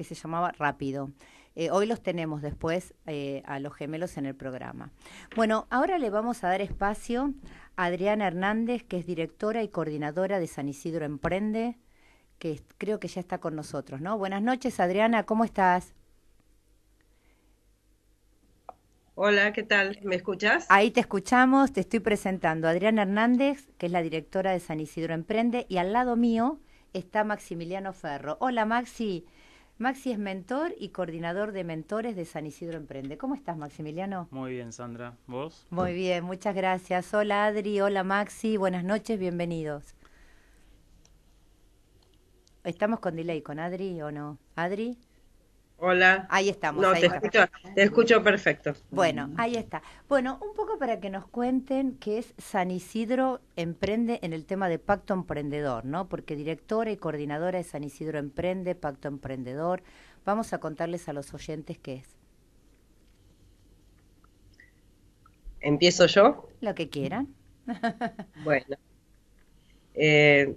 que se llamaba Rápido. Eh, hoy los tenemos después eh, a los gemelos en el programa. Bueno, ahora le vamos a dar espacio a Adriana Hernández, que es directora y coordinadora de San Isidro Emprende, que creo que ya está con nosotros, ¿no? Buenas noches, Adriana, ¿cómo estás? Hola, ¿qué tal? ¿Me escuchas? Ahí te escuchamos, te estoy presentando. Adriana Hernández, que es la directora de San Isidro Emprende, y al lado mío está Maximiliano Ferro. Hola, Maxi. Maxi es mentor y coordinador de mentores de San Isidro Emprende. ¿Cómo estás, Maximiliano? Muy bien, Sandra. ¿Vos? Muy bien, muchas gracias. Hola, Adri. Hola, Maxi. Buenas noches, bienvenidos. ¿Estamos con delay con Adri o no? ¿Adri? Hola. Ahí estamos. No, te, escucho, te, escucho, perfecto. Bueno, mm. ahí está. Bueno, un poco para que nos cuenten qué es San Isidro Emprende en el tema de Pacto Emprendedor, ¿no? Porque directora y coordinadora de San Isidro Emprende, Pacto Emprendedor. Vamos a contarles a los oyentes qué es. ¿Empiezo yo? Lo que quieran. bueno. Eh,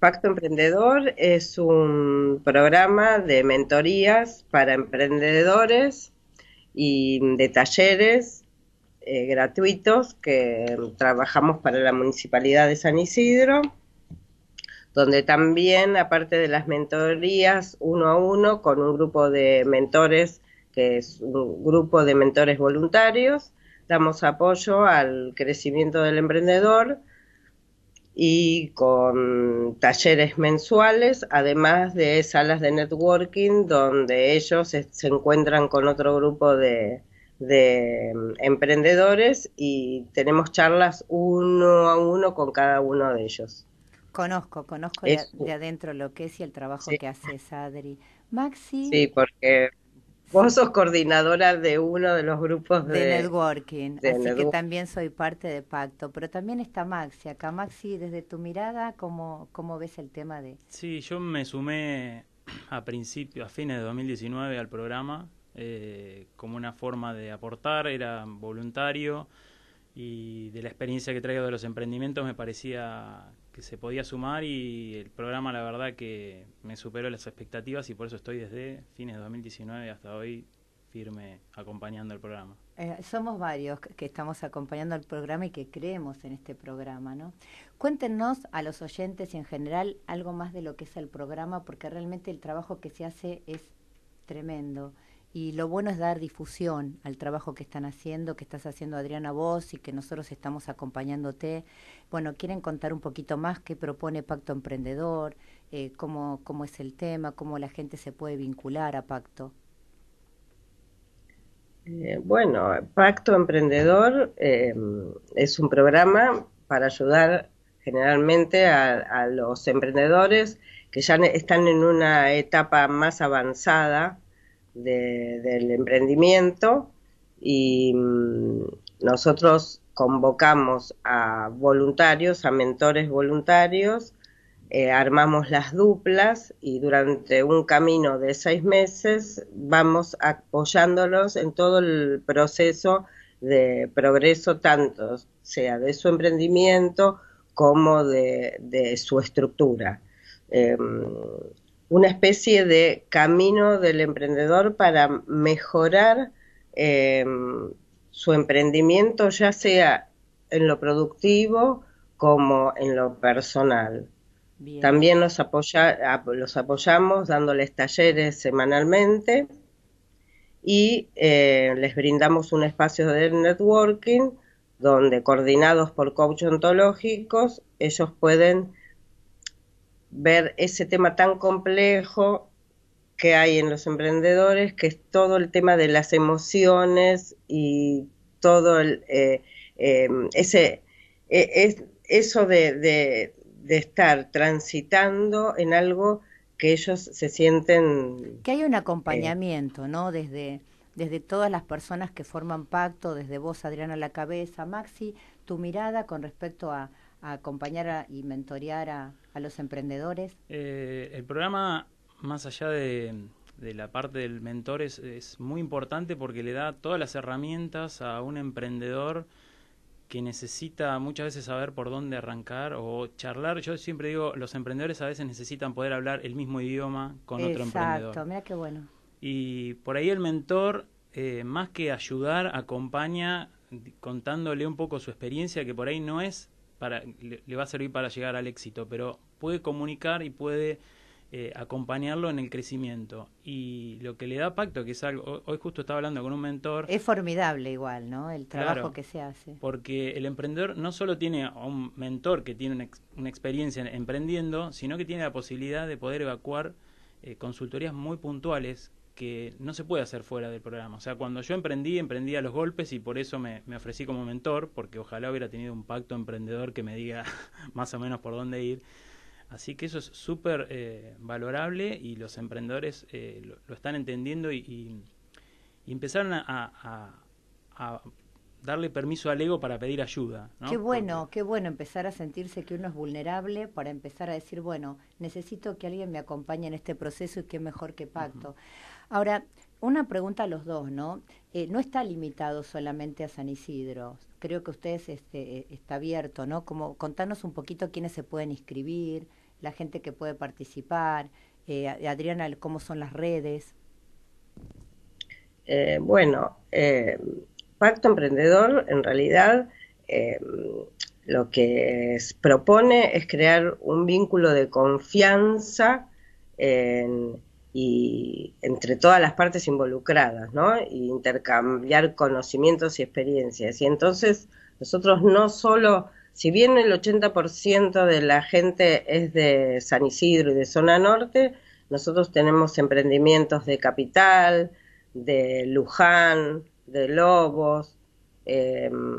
Pacto Emprendedor es un programa de mentorías para emprendedores y de talleres eh, gratuitos que trabajamos para la Municipalidad de San Isidro, donde también, aparte de las mentorías uno a uno, con un grupo de mentores, que es un grupo de mentores voluntarios, damos apoyo al crecimiento del emprendedor y con talleres mensuales, además de salas de networking donde ellos se, encuentran con otro grupo de, mm, emprendedores y tenemos charlas uno a uno con cada uno de ellos. Conozco, conozco de, adentro lo que es y el trabajo que hace Adri. Maxi. Sí, porque Vos sos coordinadora de uno de los grupos de, networking, así que también soy parte de Pacto, pero también está Maxi acá. Maxi, desde tu mirada, ¿cómo, cómo ves el tema de...? Sí, yo me sumé a principio, a fines de 2019 al programa eh, como una forma de aportar, era voluntario y de la experiencia que traigo de los emprendimientos me parecía se podía sumar y el programa la verdad que me superó las expectativas y por eso estoy desde fines de 2019 hasta hoy firme acompañando el programa. Eh, somos varios que estamos acompañando el programa y que creemos en este programa, ¿no? Cuéntenos a los oyentes y en general algo más de lo que es el programa, porque realmente el trabajo que se hace es tremendo y lo bueno es dar difusión al trabajo que están haciendo, que estás haciendo Adriana vos y que nosotros estamos acompañándote. Bueno, ¿quieren contar un poquito más qué propone Pacto Emprendedor? Eh, cómo, ¿Cómo es el tema? ¿Cómo la gente se puede vincular a Pacto? Eh, bueno, Pacto Emprendedor eh, es un programa para ayudar generalmente a los emprendedores que ya están en una etapa más avanzada del emprendimiento y mm, nosotros convocamos a voluntarios, a mentores voluntarios, eh, armamos las duplas y durante un camino de seis meses vamos apoyándolos en todo el proceso de progreso, tanto sea de su emprendimiento como de, su estructura. Em, una especie de camino del emprendedor para mejorar eh, su emprendimiento, ya sea en lo productivo como en lo personal. También los, los apoyamos dándoles talleres semanalmente y eh, les brindamos un espacio de networking donde coordinados por coach ontológicos ellos pueden ver ese tema tan complejo que hay en los emprendedores, que es todo el tema de las emociones y todo el, eh, em, ese, e, eso de, estar transitando en algo que ellos se sienten... Que hay un acompañamiento, eh, ¿no? Desde, desde todas las personas que forman pacto, desde vos, Adriana, la cabeza, Maxi, tu mirada con respecto a, acompañar y mentorear a, a los emprendedores? Eh, el programa, más allá de, la parte del mentor, es, muy importante porque le da todas las herramientas a un emprendedor que necesita muchas veces saber por dónde arrancar o charlar. Yo siempre digo, los emprendedores a veces necesitan poder hablar el mismo idioma con otro emprendedor. Exacto, mira qué bueno. Y por ahí el mentor, eh, más que ayudar, acompaña contándole un poco su experiencia, que por ahí no es para, le, va a servir para llegar al éxito, pero puede comunicar y puede eh, acompañarlo en el crecimiento. Y lo que le da pacto, que es algo, hoy justo estaba hablando con un mentor. Es formidable igual, ¿no? El trabajo que se hace. Porque el emprendedor no solo tiene a un mentor que tiene una, una experiencia emprendiendo, sino que tiene la posibilidad de poder evacuar eh, consultorías muy puntuales que no se puede hacer fuera del programa. O sea, cuando yo emprendí, emprendí a los golpes y por eso me, me ofrecí como mentor, porque ojalá hubiera tenido un pacto emprendedor que me diga más o menos por dónde ir. Así que eso es súper eh, valorable y los emprendedores eh, lo, están entendiendo y, empezaron a, a, darle permiso al ego para pedir ayuda. Qué bueno, qué bueno empezar a sentirse que uno es vulnerable para empezar a decir, bueno, necesito que alguien me acompañe en este proceso y qué mejor que pacto. Ahora, una pregunta a los dos, ¿no? Eh, no está limitado solamente a San Isidro. Creo que ustedes este, eh, está abierto, ¿no? Como contanos un poquito quiénes se pueden inscribir, la gente que puede participar, eh, Adriana, cómo son las redes. bueno, Pacto Emprendedor, en realidad, lo que propone es crear un vínculo de confianza en y entre todas las partes involucradas, ¿no? Y intercambiar conocimientos y experiencias. Y entonces nosotros no solo, si bien el 80% de la gente es de San Isidro y de zona norte, nosotros tenemos emprendimientos de Capital, de Luján, de Lobos, em,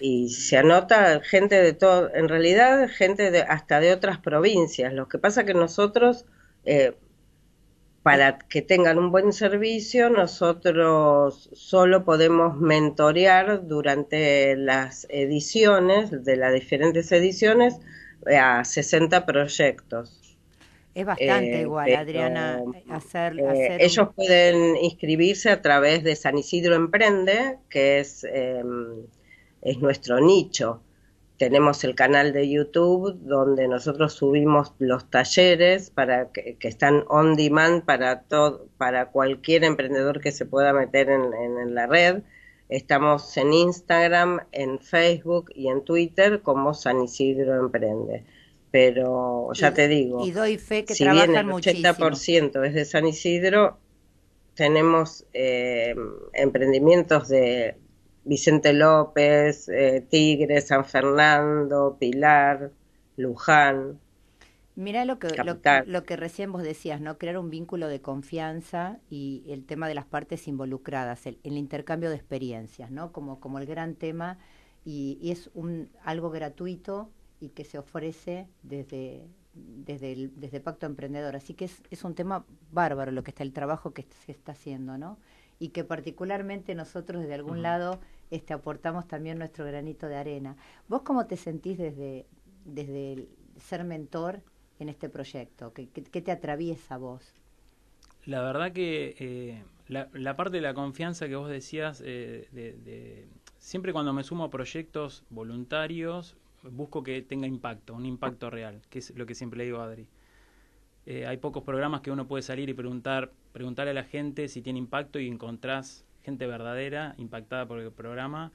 y se anota gente de todo, en realidad gente de, hasta de otras provincias. Lo que pasa que nosotros... Eh, para que tengan un buen servicio, nosotros solo podemos mentorear durante las ediciones, de las diferentes ediciones, eh, a 60 proyectos. Es bastante eh, igual, Adriana, eh, hacer, Ellos pueden inscribirse a través de San Isidro Emprende, que es, em, es nuestro nicho tenemos el canal de YouTube donde nosotros subimos los talleres para que, están on demand para todo, para cualquier emprendedor que se pueda meter en, la red. Estamos en Instagram, en Facebook y en Twitter como San Isidro Emprende. Pero ya te digo, y doy que si el 80% es de San Isidro, tenemos eh, emprendimientos de Vicente López, eh, Tigre, San Fernando, Pilar, Luján. Mirá lo que, lo, que recién vos decías, ¿no? Crear un vínculo de confianza y el tema de las partes involucradas, el, el intercambio de experiencias, ¿no? Como, como el gran tema y, es un, algo gratuito y que se ofrece desde, desde, Pacto Emprendedor. Así que es, un tema bárbaro lo que está, el trabajo que se está haciendo, ¿no? Y que particularmente nosotros desde algún lado este, aportamos también nuestro granito de arena. ¿Vos cómo te sentís desde, desde ser mentor en este proyecto? ¿Qué, te atraviesa vos? La verdad que eh, la, parte de la confianza que vos decías, eh, siempre cuando me sumo a proyectos voluntarios, busco que tenga impacto, un impacto real, que es lo que siempre le digo a Adri. Eh, hay pocos programas que uno puede salir y preguntar, preguntar a la gente si tiene impacto y encontrás gente verdadera, impactada por el programa.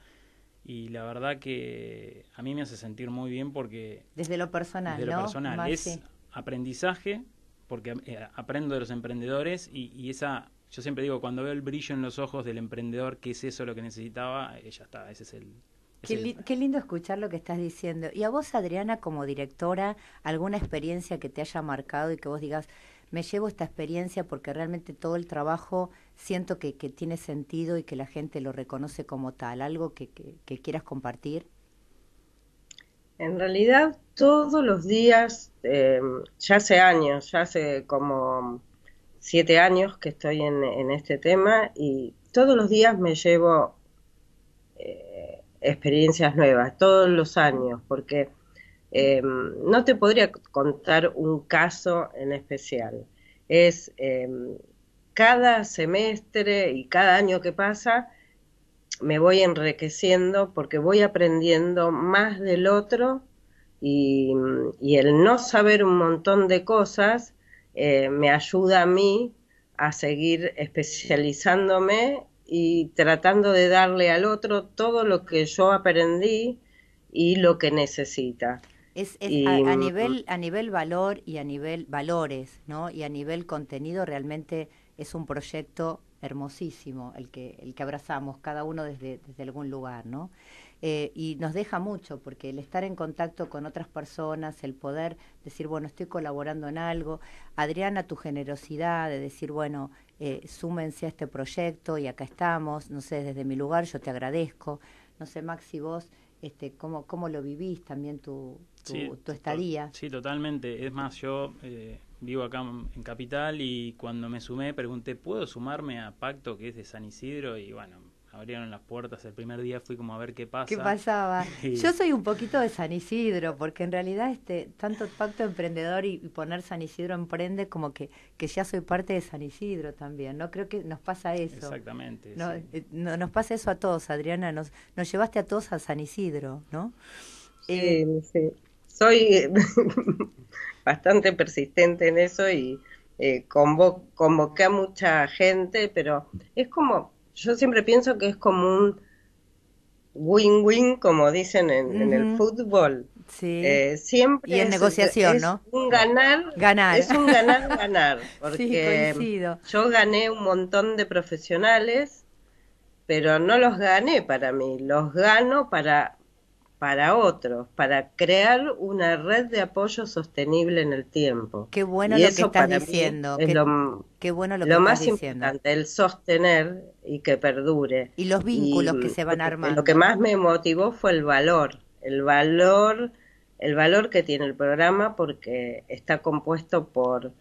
Y la verdad que a mí me hace sentir muy bien porque... Desde lo personal, desde es aprendizaje, porque eh, aprendo de los emprendedores y, esa yo siempre digo, cuando veo el brillo en los ojos del emprendedor, que es eso lo que necesitaba, eh, ya está, ese es el... qué, lindo escuchar lo que estás diciendo. Y a vos, Adriana, como directora, alguna experiencia que te haya marcado y que vos digas, me llevo esta experiencia porque realmente todo el trabajo siento que, tiene sentido y que la gente lo reconoce como tal. ¿Algo que, quieras compartir? En realidad todos los días, em, ya hace años, ya hace como siete años que estoy en, este tema y todos los días me llevo eh, experiencias nuevas, todos los años, porque Em, no te podría contar un caso en especial. Es em, cada semestre y cada año que pasa me voy enriqueciendo porque voy aprendiendo más del otro y, el no saber un montón de cosas eh, me ayuda a mí a seguir especializándome y tratando de darle al otro todo lo que yo aprendí y lo que necesita. Es, a, nivel, a nivel valor y a nivel valores, ¿no? Y a nivel contenido realmente es un proyecto hermosísimo el que, el que abrazamos, cada uno desde, algún lugar, ¿no? Eh, y nos deja mucho, porque el estar en contacto con otras personas, el poder decir, bueno, estoy colaborando en algo, Adriana, tu generosidad de decir, bueno, eh, súmense a este proyecto y acá estamos, no sé, desde mi lugar yo te agradezco, no sé, Maxi, vos este, cómo, lo vivís también tu, tu, tu estadía. sí, totalmente. Es más, yo eh, vivo acá en Capital y cuando me sumé pregunté, ¿puedo sumarme a Pacto que es de San Isidro? Y bueno, abrieron las puertas el primer día, fui como a ver qué pasa. ¿Qué pasaba? Yo soy un poquito de San Isidro, porque en realidad este tanto pacto emprendedor y, poner San Isidro emprende como que, que, ya soy parte de San Isidro también, ¿no? Creo que nos pasa eso. Exactamente. No, eh, nos pasa eso a todos, Adriana, nos, llevaste a todos a San Isidro, ¿no? Sí, eh, Soy bastante persistente en eso y eh, convoqué a mucha gente, pero es como yo siempre pienso que es como un win-win, como dicen en, el fútbol. Sí. Eh, siempre y en es, negociación, es Un ganar, ganar. Es un ganar, ganar. Porque yo gané un montón de profesionales, pero no los gané para mí, los gano para, para otros, para crear una red de apoyo sostenible en el tiempo. Qué bueno lo que estás diciendo. qué, lo, bueno lo, que más importante, el sostener y que perdure. Y los vínculos que se van armando. Lo que más me motivó fue el valor, el valor, el valor que tiene el programa porque está compuesto por,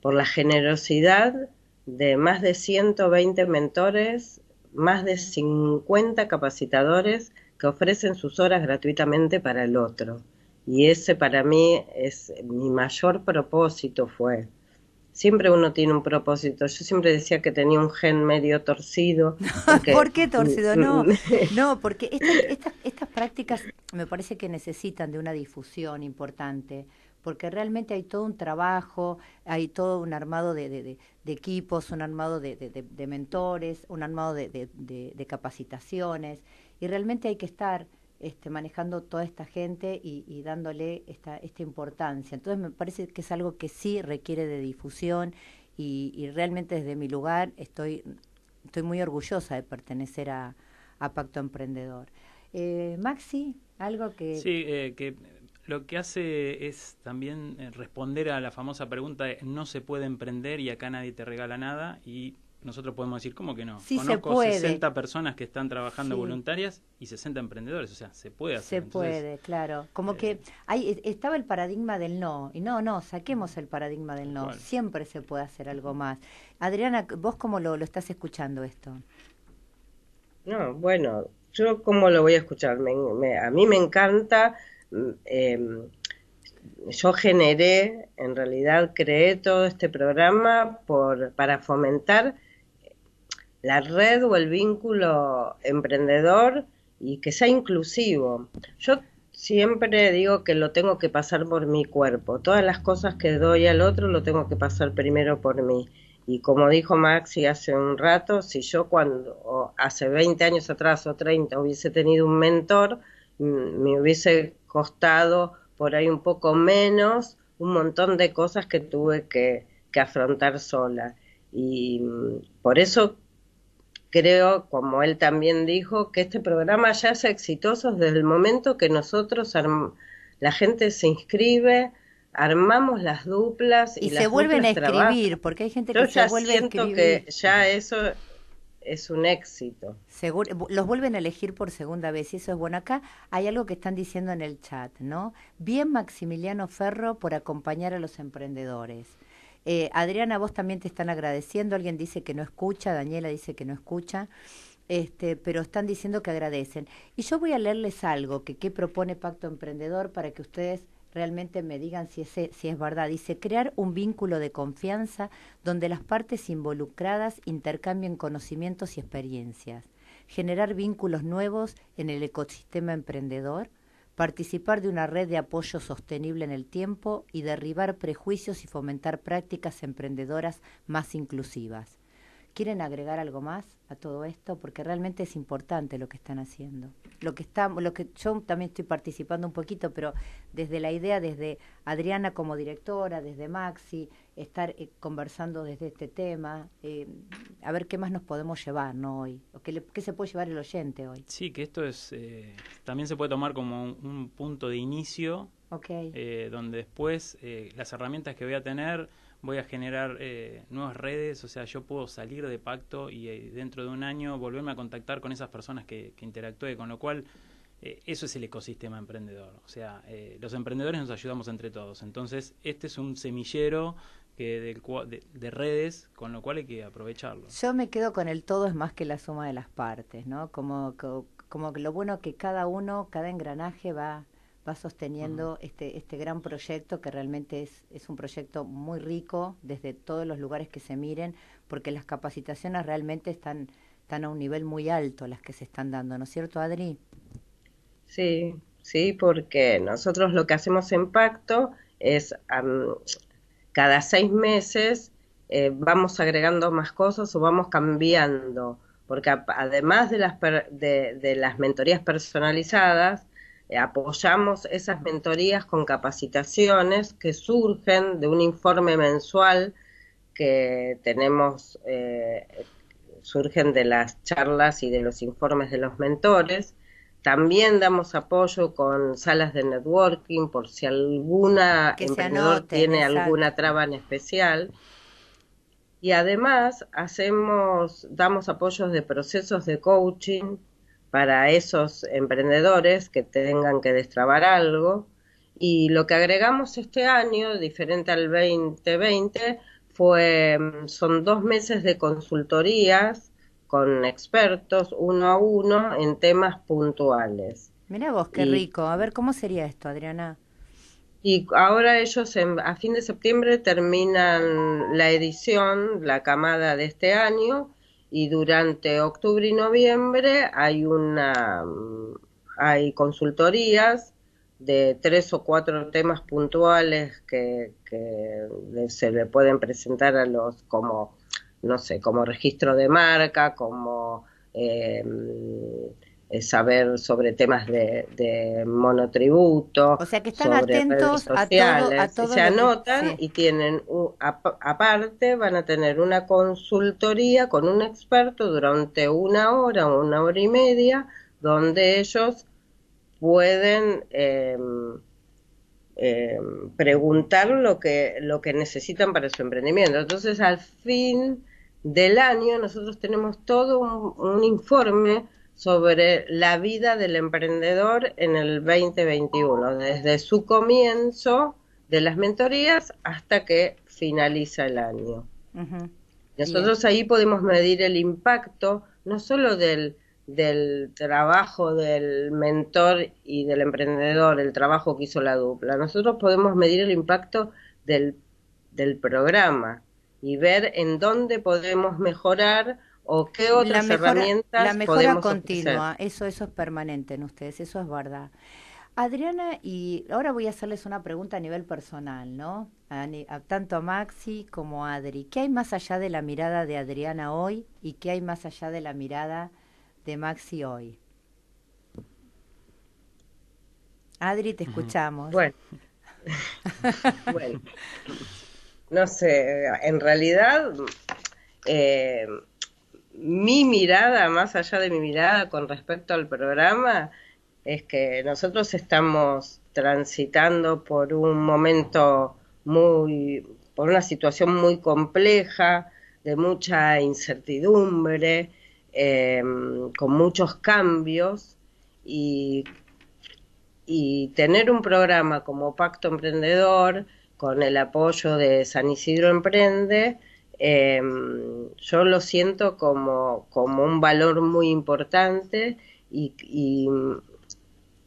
por la generosidad de más de 120 mentores, más de 50 capacitadores que ofrecen sus horas gratuitamente para el otro. Y ese para mí es mi mayor propósito fue siempre uno tiene un propósito. Yo siempre decía que tenía un gen medio torcido. ¿Por qué torcido? Mm, no, mm. no porque estas prácticas me parece que necesitan de una difusión importante, porque realmente hay todo un trabajo, hay todo un armado de equipos, un armado de, mentores, un armado de capacitaciones, y realmente hay que estar este, manejando toda esta gente y, dándole esta, esta, importancia. Entonces me parece que es algo que sí requiere de difusión y, realmente desde mi lugar estoy, estoy muy orgullosa de pertenecer a, Pacto Emprendedor. Eh, Maxi, algo que... Sí, eh, que lo que hace es también eh, responder a la famosa pregunta de no se puede emprender y acá nadie te regala nada y nosotros podemos decir, ¿cómo que no? Conozco 60 personas que están trabajando voluntarias y 60 emprendedores, o sea, se puede hacer. Se puede, claro. Como eh, que ahí e, estaba el paradigma del no, y no, no, saquemos el paradigma del no, siempre se puede hacer algo más. Adriana, ¿vos cómo lo, estás escuchando esto? No, bueno, yo cómo lo voy a escuchar, a mí me encanta... Mm, em, yo generé, en realidad creé todo este programa por, para fomentar la red o el vínculo emprendedor y que sea inclusivo. Yo siempre digo que lo tengo que pasar por mi cuerpo. Todas las cosas que doy al otro lo tengo que pasar primero por mí. Y como dijo Maxi hace un rato, si yo cuando hace 20 años atrás o 30 hubiese tenido un mentor, mm, me hubiese costado por ahí un poco menos un montón de cosas que tuve que, que afrontar sola. Y mm, por eso creo, como él también dijo, que este programa ya es exitoso desde el momento que nosotros, la gente se inscribe, armamos las duplas y, se vuelven a escribir, porque hay gente que se vuelve a escribir. que ya eso es un éxito. los vuelven a elegir por segunda vez y eso es bueno. Acá hay algo que están diciendo en el chat, ¿no? Bien Maximiliano Ferro por acompañar a los emprendedores. Eh, Adriana, vos también te están agradeciendo. Alguien dice que no escucha, Daniela dice que no escucha. Este, pero están diciendo que agradecen. Y yo voy a leerles algo que, propone Pacto Emprendedor para que ustedes realmente me digan si es, si es verdad. Dice, crear un vínculo de confianza donde las partes involucradas intercambien conocimientos y experiencias, generar vínculos nuevos en el ecosistema emprendedor, participar de una red de apoyo sostenible en el tiempo y derribar prejuicios y fomentar prácticas emprendedoras más inclusivas. ¿Quieren agregar algo más a todo esto? Porque realmente es importante lo que están haciendo. Lo que lo que yo también estoy participando un poquito, pero desde la idea, desde Adriana como directora, desde Maxi, estar eh, conversando desde este tema, eh, a ver qué más nos podemos llevar hoy, o qué, qué, se puede llevar el oyente hoy. Sí, que esto es eh, también se puede tomar como un, punto de inicio, donde después las herramientas que voy a tener voy a generar nuevas redes, o sea, yo puedo salir de pacto y dentro de un año volverme a contactar con esas personas que, interactúe, con lo cual eso es el ecosistema emprendedor. O sea, los emprendedores nos ayudamos entre todos. Entonces, este es un semillero de, redes, con lo cual hay que aprovecharlo. Yo me quedo con el todo es más que la suma de las partes, ¿no? Como, como, lo bueno que cada uno, cada engranaje va va sosteniendo este, este gran proyecto que realmente es, es un proyecto muy rico desde todos los lugares que se miren, porque las capacitaciones realmente están, están a un nivel muy alto las que se están dando, ¿no es cierto, Adri? Sí, sí, porque nosotros lo que hacemos en Pacto es cada seis meses eh, vamos agregando más cosas o vamos cambiando, porque además de las, de, las mentorías personalizadas, eh, apoyamos esas mentorías con capacitaciones que surgen de un informe mensual que tenemos, eh, surgen de las charlas y de los informes de los mentores también damos apoyo con salas de networking por si alguna que tiene alguna traba en especial. Y además hacemos, damos apoyos de procesos de coaching para esos emprendedores que tengan que destrabar algo. Y lo que agregamos este año, diferente al 2020, fue, mm, son dos meses de consultorías con expertos uno a uno en temas puntuales. Mira vos, qué rico. A ver, ¿cómo sería esto, Adriana? Y ahora ellos a fin de septiembre terminan la edición, la camada de este año, y durante octubre y noviembre hay una hay consultorías de tres o cuatro temas puntuales que, que se le pueden presentar a los como no sé, como registro de marca, como em, eh, saber sobre temas de, monotributo. O sea que están atentos a, todo, Se anotan y tienen, aparte, van a tener una consultoría con un experto durante una hora o una hora y media, donde ellos pueden. Em, em, preguntar lo que, lo que necesitan para su emprendimiento. Entonces, al fin, del año nosotros tenemos todo un, informe sobre la vida del emprendedor en el 2021, desde su comienzo de las mentorías hasta que finaliza el año. Nosotros ahí podemos medir el impacto no solo del, del trabajo del mentor y del emprendedor, el trabajo que hizo la dupla, nosotros podemos medir el impacto del, del programa, y ver en dónde podemos mejorar o qué otras herramientas podemos herramientas la mejora continua eso eso es permanente en ustedes eso es verdad Adriana y ahora voy a hacerles una pregunta a nivel personal no tanto a Maxi como a Adri qué hay más allá de la mirada de Adriana hoy y qué hay más allá de la mirada de Maxi hoy Adri te escuchamos bueno bueno no sé, en realidad eh, mi mirada, más allá de mi mirada con respecto al programa, es que nosotros estamos transitando por un momento muy, por una situación muy compleja, de mucha incertidumbre, eh, con muchos cambios y, y tener un programa como Pacto Emprendedor, con el apoyo de San Isidro Emprende, em, yo lo siento como, un valor muy importante y,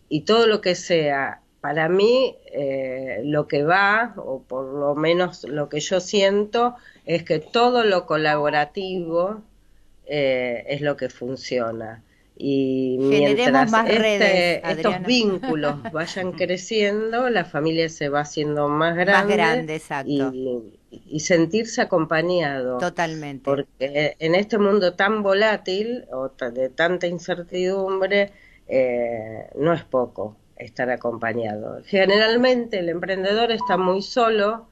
y, todo lo que sea para mí eh, lo que va, o por lo menos lo que yo siento, es que todo lo colaborativo eh, es lo que funciona y mientras este, estos vínculos vayan creciendo, la familia se va haciendo más grande, más grande y, y, sentirse acompañado. Totalmente. Porque eh, en este mundo tan volátil o de tanta incertidumbre, eh, no es poco estar acompañado. Generalmente el emprendedor está muy solo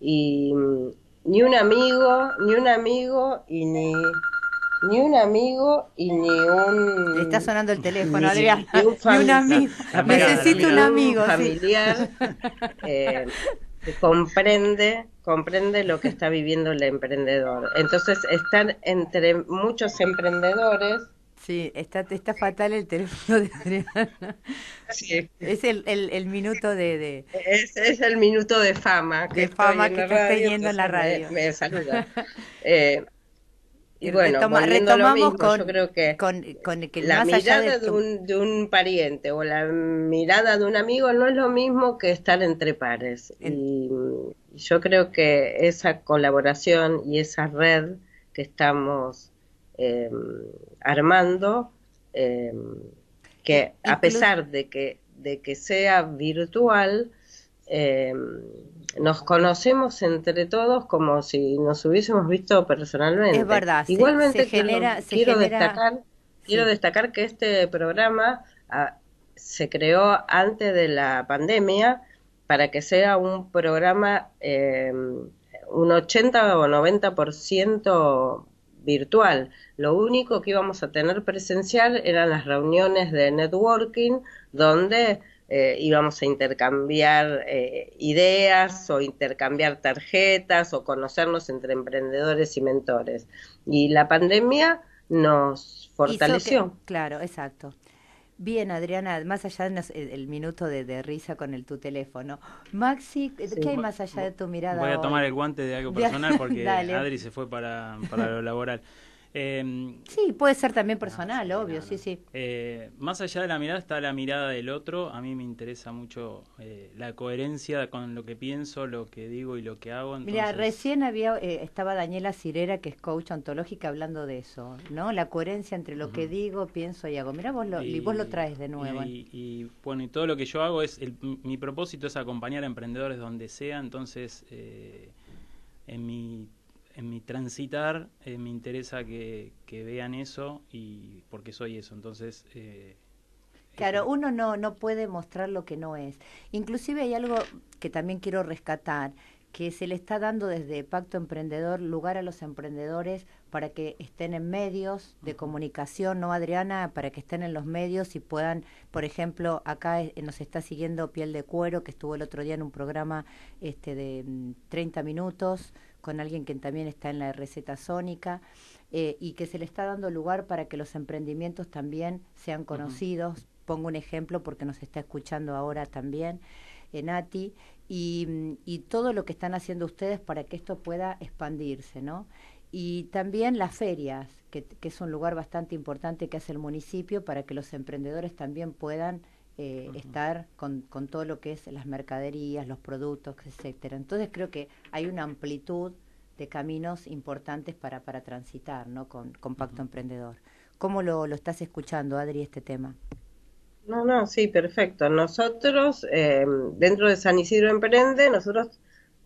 y mm, ni un amigo, ni un amigo y ni ni un amigo y ni un... está sonando el teléfono, un, amigo. Necesito un amigo. familiar eh, que comprende, comprende lo que está viviendo el emprendedor. Entonces, están entre muchos emprendedores Sí, está, está fatal el teléfono de Adriana. Sí. Es el, el, minuto de... Es, el minuto de fama. Que fama que está teniendo en la radio. Me, saluda. Eh, y bueno, retomamos con, yo creo que la mirada de, un, pariente o la mirada de un amigo no es lo mismo que estar entre pares. Y yo creo que esa colaboración y esa red que estamos em, armando, em, que a pesar de que, de que sea virtual, eh, nos conocemos entre todos como si nos hubiésemos visto personalmente. Es verdad. Igualmente genera, quiero destacar, quiero destacar que este programa ah, se creó antes de la pandemia para que sea un programa eh, un 80 o 90% virtual. Lo único que íbamos a tener presencial eran las reuniones de networking donde eh, íbamos a intercambiar eh, ideas o intercambiar tarjetas o conocernos entre emprendedores y mentores. Y la pandemia nos fortaleció. claro, exacto. Bien, Adriana, más allá del minuto de, risa con el, tu teléfono. Maxi, ¿qué hay más allá de tu mirada? Voy a tomar el guante de algo personal porque Adri se fue para, para lo laboral. Em, sí, puede ser también ah, personal, obvio, sí, sí. Eh, más allá de la mirada está la mirada del otro. A mí me interesa mucho eh, la coherencia con lo que pienso, lo que digo y lo que hago. Mira, recién había, eh, estaba Daniela Cirera, que es coach ontológica, hablando de eso, ¿no? La coherencia entre lo que digo, pienso y hago. Mira, vos lo, y, vos lo traes de nuevo. Y, bueno, y todo lo que yo hago es, mi propósito es acompañar a emprendedores donde sea, entonces en mi en mi transitar eh, me interesa que, vean eso y porque soy eso. Entonces... Eh, claro, uno no, no puede mostrar lo que no es. Inclusive hay algo que también quiero rescatar, que se le está dando desde Pacto Emprendedor lugar a los emprendedores para que estén en medios de comunicación, ¿no, Adriana? Para que estén en los medios y puedan, por ejemplo, acá eh, nos está siguiendo Piel de Cuero, que estuvo el otro día en un programa este, de 30 mm, minutos con alguien que también está en la receta sónica eh, y que se le está dando lugar para que los emprendimientos también sean conocidos. Pongo un ejemplo porque nos está escuchando ahora también en eh, ATI mm, y, todo lo que están haciendo ustedes para que esto pueda expandirse, ¿no? y también las ferias, que, que, es un lugar bastante importante que hace el municipio para que los emprendedores también puedan eh, estar con, con, todo lo que es las mercaderías, los productos, etcétera. Entonces creo que hay una amplitud de caminos importantes para, para transitar ¿no? con, Pacto Emprendedor. ¿Cómo lo, lo, estás escuchando, Adri, este tema? No, no, sí, perfecto. Nosotros, eh, dentro de San Isidro Emprende, nosotros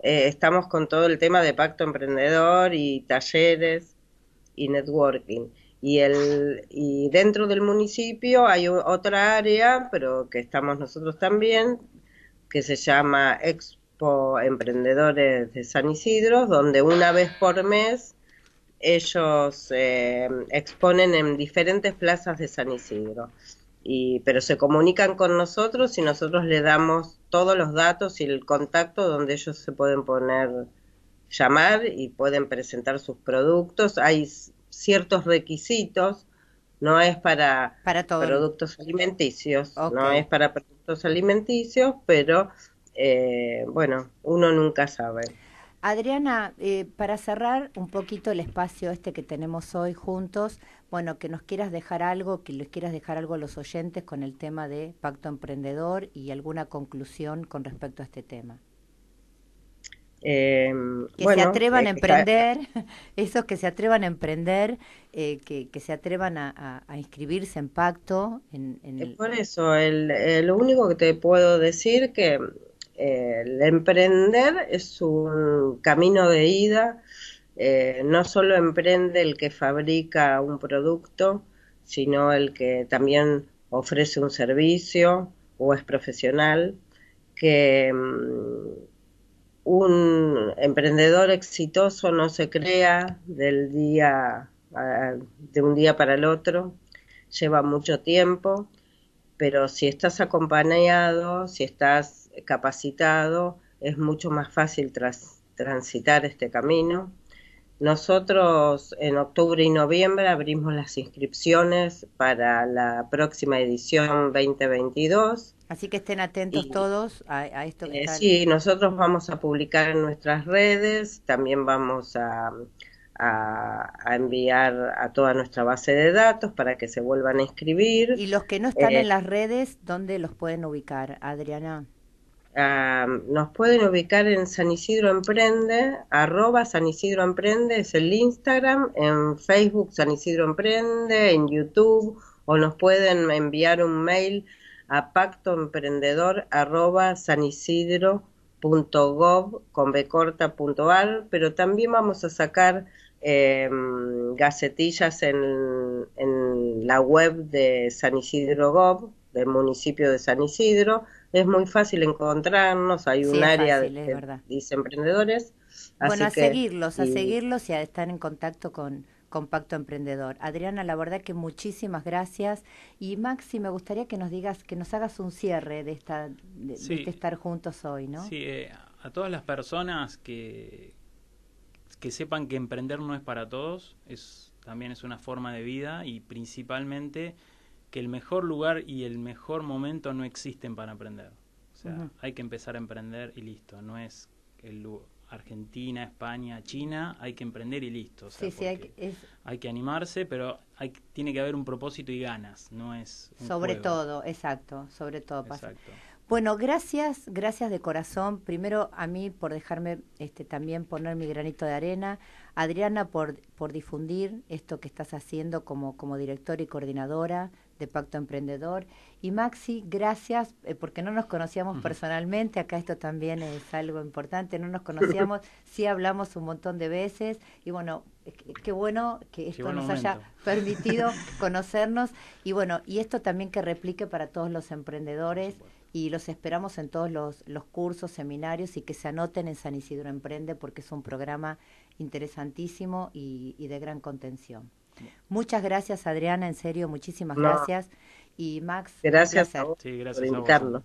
eh, estamos con todo el tema de Pacto Emprendedor y talleres y networking y, el, y dentro del municipio hay otra área, pero que estamos nosotros también, que se llama Expo Emprendedores de San Isidro, donde una vez por mes ellos eh, exponen en diferentes plazas de San Isidro. Y, pero se comunican con nosotros y nosotros le damos todos los datos y el contacto donde ellos se pueden poner, llamar y pueden presentar sus productos. Hay ciertos requisitos, no es para, productos alimenticios, no es para productos alimenticios, pero eh, bueno, uno nunca sabe. Adriana, eh, para cerrar un poquito el espacio este que tenemos hoy juntos, bueno, que nos quieras dejar algo, que les quieras dejar algo a los oyentes con el tema de Pacto Emprendedor y alguna conclusión con respecto a este tema. Em, que se atrevan a eh, emprender, esos que se atrevan a emprender, eh, que, se atrevan a, inscribirse en pacto. En, Por eso, eh, lo único que te puedo decir que el emprender es un camino de ida, no solo emprende el que fabrica un producto, sino el que también ofrece un servicio o es profesional, que mm, un emprendedor exitoso no se crea del día ah, de un día para el otro, lleva mucho tiempo, pero si estás acompañado, si estás capacitado, es mucho más fácil transitar este camino. Nosotros en octubre y noviembre abrimos las inscripciones para la próxima edición 2022. Así que estén atentos todos a, esto. Que eh, Sí, nosotros vamos a publicar en nuestras redes, también vamos a, a, enviar a toda nuestra base de datos para que se vuelvan a inscribir. Y los que no están en eh, las redes, ¿dónde los pueden ubicar, Adriana? nos pueden ubicar en San Isidro Emprende, arroba San Isidro Emprende, es el Instagram, en Facebook San Isidro Emprende, en YouTube, o nos pueden enviar un mail a pactoemprendedor arroba sanisidro.gov Punto con pero también vamos a sacar em, gacetillas en, en, la web de San Isidro Gov, del municipio de San Isidro, es muy fácil encontrarnos, hay un área de, verdad dice emprendedores. Bueno, a seguirlos, a seguirlos y a estar en contacto con, Compacto Emprendedor. Adriana, la verdad que muchísimas gracias. Y Maxi, me gustaría que nos digas, que nos hagas un cierre de, esta, de, este estar juntos hoy, ¿no? Sí, eh, a todas las personas que, que sepan que emprender no es para todos, es, también es una forma de vida y principalmente el mejor lugar y el mejor momento no existen para aprender O sea, hay que empezar a emprender y listo. No es el Argentina, España, China, hay que emprender y listo. hay que, animarse, pero hay, tiene que haber un propósito y ganas, no es... sobre todo, exacto, sobre todo Bueno, gracias, gracias de corazón. Primero a mí por dejarme este, también poner mi granito de arena, Adriana por, por difundir esto que estás haciendo como, como y coordinadora de Pacto Emprendedor. Y Maxi, gracias, eh, porque no nos conocíamos personalmente, acá esto también es algo importante, no nos conocíamos, sí hablamos un montón de veces y bueno, eh, qué bueno que esto nos haya permitido conocernos y bueno, y esto también que replique para todos los emprendedores y los esperamos en todos los, cursos, seminarios y que se anoten en San Isidro Emprende porque es un programa interesantísimo y de gran contención. Muchas gracias, Adriana, en serio, muchísimas gracias. Y Max, gracias, a por invitarlo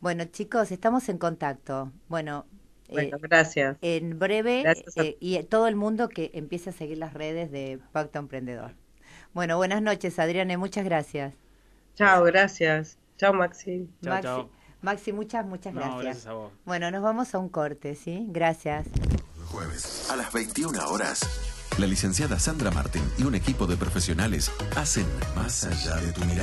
Bueno, chicos, estamos en contacto. Bueno, eh, gracias. En breve, eh, y todo el mundo que empiece a seguir las redes de Pacto Emprendedor. Bueno, buenas noches, Adriana, muchas gracias. Chao, gracias. Chao, Maxi. Chao, Maxi, muchas, muchas gracias. Bueno, nos vamos a un corte, ¿sí? Gracias. Jueves a las 21 horas. La licenciada Sandra Martín y un equipo de profesionales hacen más allá de tu mirada.